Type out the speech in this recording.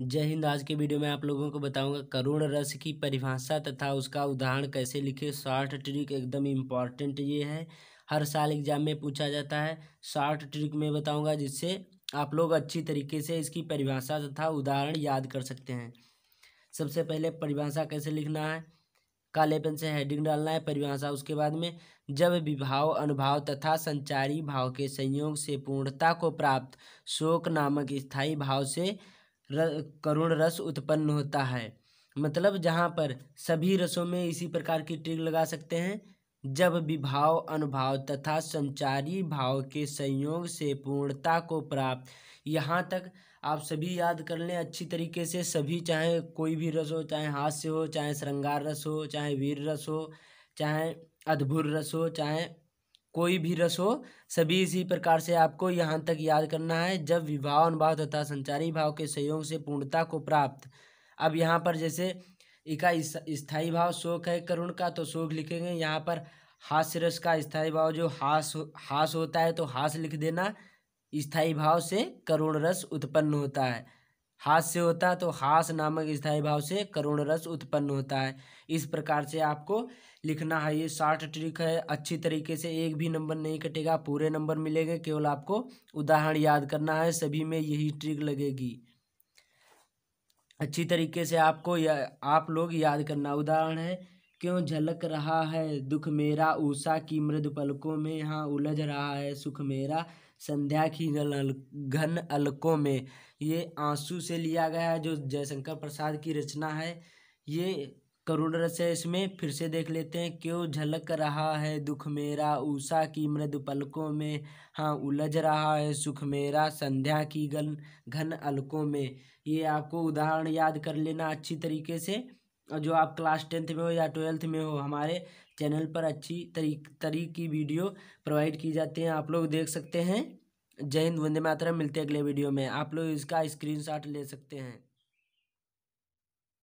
जय हिंद आज के वीडियो में आप लोगों को बताऊंगा करुण रस की परिभाषा तथा उसका उदाहरण कैसे लिखे शॉर्ट ट्रिक एकदम इम्पॉर्टेंट ये है हर साल एग्जाम में पूछा जाता है शॉर्ट ट्रिक में बताऊंगा जिससे आप लोग अच्छी तरीके से इसकी परिभाषा तथा उदाहरण याद कर सकते हैं सबसे पहले परिभाषा कैसे लिखना है काले पेन से हेडिंग डालना है परिभाषा उसके बाद में जब विभाव अनुभाव तथा संचारी भाव के संयोग से पूर्णता को प्राप्त शोक नामक स्थायी भाव से करुण रस उत्पन्न होता है मतलब जहाँ पर सभी रसों में इसी प्रकार की ट्रिक लगा सकते हैं जब विभाव अनुभाव तथा संचारी भाव के संयोग से पूर्णता को प्राप्त यहाँ तक आप सभी याद कर लें अच्छी तरीके से सभी चाहे कोई भी रस हो चाहे हास्य हो चाहे श्रृंगार रस हो चाहे वीर रस हो चाहे अद्भुत रस हो चाहे कोई भी रस हो सभी इसी प्रकार से आपको यहाँ तक याद करना है जब विभाव अनुभाव तथा संचारी भाव के सहयोग से पूर्णता को प्राप्त अब यहाँ पर जैसे इका स्थायी भाव शोक है करुण का तो शोक लिखेंगे यहाँ पर हास्य रस का स्थायी भाव जो हास हास होता है तो हास लिख देना स्थायी भाव से करुण रस उत्पन्न होता है हास से होता है तो हास नामक स्थायी भाव से करुण रस उत्पन्न होता है इस प्रकार से आपको लिखना है ये शार्ट ट्रिक है अच्छी तरीके से एक भी नंबर नहीं कटेगा पूरे नंबर मिलेंगे केवल आपको उदाहरण याद करना है सभी में यही ट्रिक लगेगी अच्छी तरीके से आपको या आप लोग याद करना उदाहरण है क्यों झलक रहा है दुख मेरा ऊषा की मृद पलकों में हाँ उलझ रहा है सुख मेरा संध्या की घन अलकों में ये आंसू से लिया गया है जो जयशंकर प्रसाद की रचना है ये करुण रस है इसमें फिर से देख लेते हैं क्यों झलक रहा है दुख मेरा ऊषा की मृद पलकों में हाँ उलझ रहा है सुख मेरा संध्या की गन घन अलकों में ये आपको उदाहरण याद कर लेना अच्छी तरीके से जो आप क्लास टेंथ में हो या ट्वेल्थ में हो हमारे चैनल पर अच्छी तरीक तरी की वीडियो प्रोवाइड की जाती है आप लोग देख सकते हैं जय हिंद वंदे मातरम मिलते अगले वीडियो में आप लोग इसका स्क्रीनशॉट ले सकते हैं